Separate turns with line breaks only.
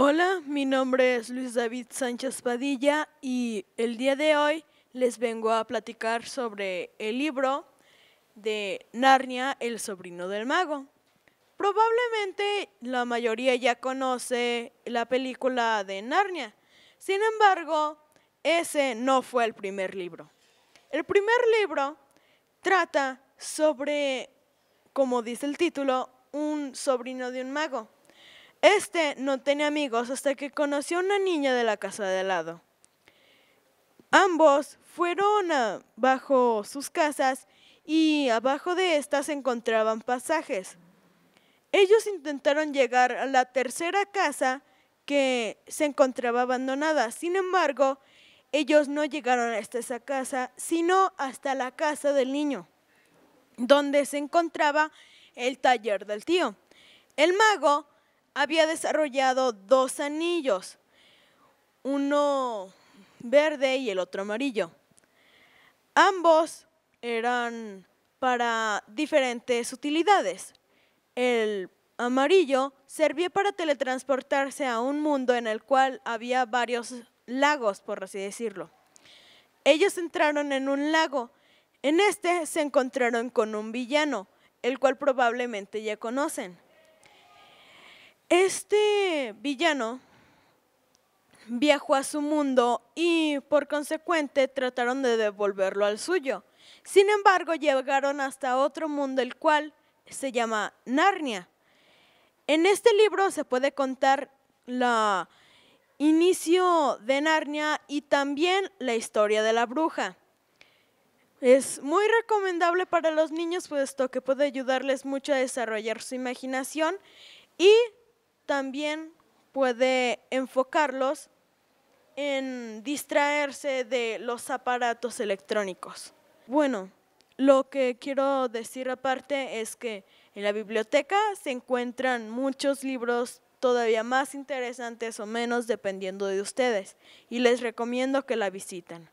Hola, mi nombre es Luis David Sánchez Padilla y el día de hoy les vengo a platicar sobre el libro de Narnia, el sobrino del mago. Probablemente la mayoría ya conoce la película de Narnia, sin embargo, ese no fue el primer libro. El primer libro trata sobre, como dice el título, un sobrino de un mago este no tenía amigos hasta que conoció a una niña de la casa de al lado. Ambos fueron bajo sus casas y abajo de estas se encontraban pasajes. Ellos intentaron llegar a la tercera casa que se encontraba abandonada. Sin embargo, ellos no llegaron hasta esa casa, sino hasta la casa del niño, donde se encontraba el taller del tío. El mago había desarrollado dos anillos, uno verde y el otro amarillo. Ambos eran para diferentes utilidades. El amarillo servía para teletransportarse a un mundo en el cual había varios lagos, por así decirlo. Ellos entraron en un lago. En este se encontraron con un villano, el cual probablemente ya conocen. Este villano viajó a su mundo y por consecuente trataron de devolverlo al suyo. Sin embargo, llegaron hasta otro mundo, el cual se llama Narnia. En este libro se puede contar la inicio de Narnia y también la historia de la bruja. Es muy recomendable para los niños puesto que puede ayudarles mucho a desarrollar su imaginación y también puede enfocarlos en distraerse de los aparatos electrónicos. Bueno, lo que quiero decir aparte es que en la biblioteca se encuentran muchos libros todavía más interesantes o menos dependiendo de ustedes y les recomiendo que la visiten.